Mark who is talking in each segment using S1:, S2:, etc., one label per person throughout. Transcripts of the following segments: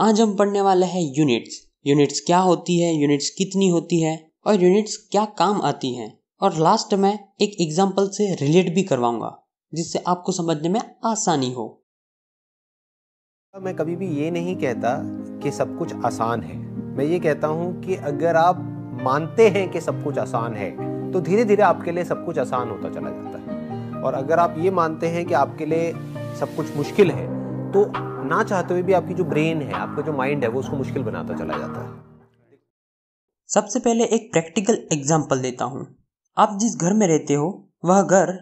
S1: आज हम पढ़ने वाले हैं यूनिट्स यूनिट्स क्या होती है यूनिट्स कितनी होती है और यूनिट्स क्या काम आती हैं और लास्ट में एक एग्जाम्पल से रिलेट भी करवाऊंगा जिससे आपको समझने में आसानी हो
S2: मैं कभी भी ये नहीं कहता कि सब कुछ आसान है मैं ये कहता हूँ कि अगर आप मानते हैं कि सब कुछ आसान है तो धीरे धीरे आपके लिए सब कुछ आसान होता चला जाता है और अगर आप ये मानते हैं कि आपके लिए सब कुछ मुश्किल है तो ना चाहते हुए भी आपकी जो ब्रेन है आपका जो माइंड है वो उसको मुश्किल बनाता चला जाता है सबसे
S1: पहले एक प्रैक्टिकल एग्जाम्पल देता हूँ आप जिस घर में रहते हो वह घर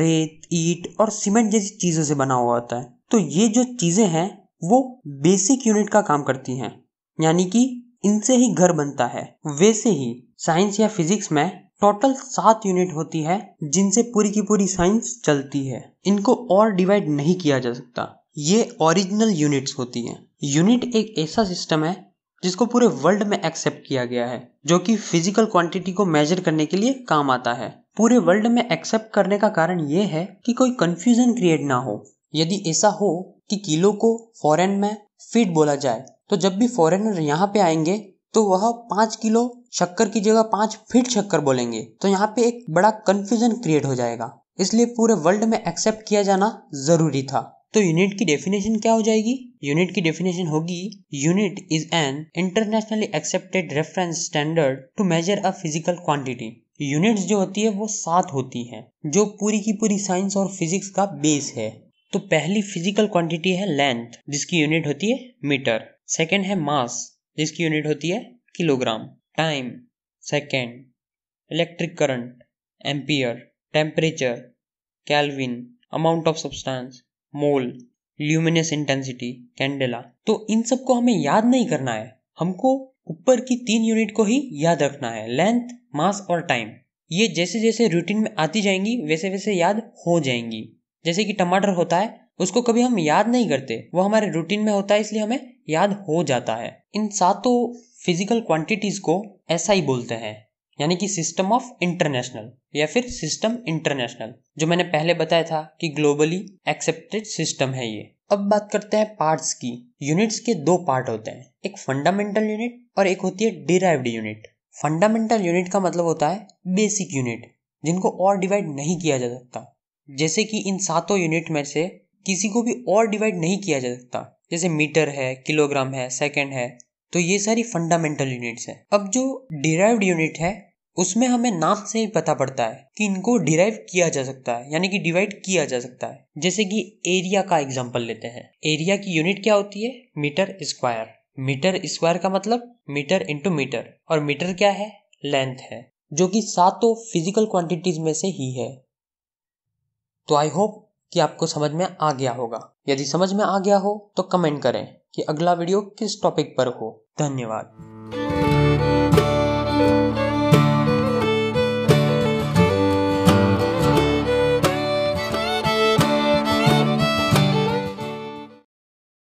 S1: रेत ईट और सीमेंट जैसी चीज़ों से बना हुआ होता है तो ये जो चीज़ें हैं वो बेसिक यूनिट का काम करती हैं यानी कि इनसे ही घर बनता है वैसे ही साइंस या फिजिक्स में टोटल सात यूनिट होती है जिनसे पूरी की पूरी साइंस चलती है इनको और डिवाइड नहीं किया जा सकता ये ओरिजिनल यूनिट्स होती हैं यूनिट एक ऐसा सिस्टम है जिसको पूरे वर्ल्ड में एक्सेप्ट किया गया है जो कि फिजिकल क्वांटिटी को मेजर करने के लिए काम आता है पूरे वर्ल्ड में एक्सेप्ट करने का कारण यह है कि कोई कंफ्यूजन क्रिएट ना हो यदि ऐसा हो कि किलो को फॉरेन में फीट बोला जाए तो जब भी फॉरेनर यहाँ पे आएंगे तो वह पांच किलो शक्कर की जगह पांच फीट शक्कर बोलेंगे तो यहाँ पे एक बड़ा कंफ्यूजन क्रिएट हो जाएगा इसलिए पूरे वर्ल्ड में एक्सेप्ट किया जाना जरूरी था तो यूनिट की डेफिनेशन क्या हो जाएगी यूनिट की डेफिनेशन होगी unit is an internationally accepted reference standard to measure a physical quantity units जो होती है वो सात होती है जो पूरी की पूरी साइंस और फिजिक्स का बेस है तो पहली फिजिकल क्वांटिटी है लेंथ जिसकी यूनिट होती है मीटर सेकेंड है मास जिसकी यूनिट होती है kilogram time second electric current ampere temperature kelvin amount of substance mole luminous intensity candela तो इन सबको हमें याद नहीं करना है हमको ऊपर की तीन यूनिट को ही याद रखना है लेंथ मास और टाइम ये जैसे जैसे रूटीन में आती जाएंगी वैसे वैसे याद हो जाएंगी जैसे कि टमाटर होता है उसको कभी हम याद नहीं करते वो हमारे रूटीन में होता है इसलिए हमें याद हो जाता है इन सातों फिजिकल क्वांटिटीज को ऐसा ही बोलते हैं यानी कि सिस्टम ऑफ इंटरनेशनल या फिर सिस्टम इंटरनेशनल जो मैंने पहले बताया था कि ग्लोबली एक्सेप्टेड सिस्टम है ये अब बात करते हैं पार्ट्स की यूनिट्स के दो पार्ट होते हैं एक फंडामेंटल यूनिट और एक होती है डिराइव्ड यूनिट फंडामेंटल यूनिट का मतलब होता है बेसिक यूनिट जिनको और डिवाइड नहीं किया जा सकता जैसे कि इन सातों यूनिट में से किसी को भी और डिवाइड नहीं किया जा सकता जैसे मीटर है किलोग्राम है सेकेंड है तो ये सारी फंडामेंटल यूनिट्स हैं अब जो डिराइव्ड यूनिट है उसमें हमें नाम से ही पता पड़ता है कि इनको डिराइव किया जा सकता है यानी कि डिवाइड किया जा सकता है जैसे कि एरिया का एग्जाम्पल लेते हैं एरिया की यूनिट क्या होती है मीटर स्क्वायर मीटर स्क्वायर का मतलब मीटर इंटू मीटर और मीटर क्या है लेंथ है जो कि सातों फिजिकल क्वांटिटीज में से ही है तो आई होप कि आपको समझ में आ गया होगा यदि समझ में आ गया हो तो कमेंट करें कि अगला वीडियो किस टॉपिक पर हो धन्यवाद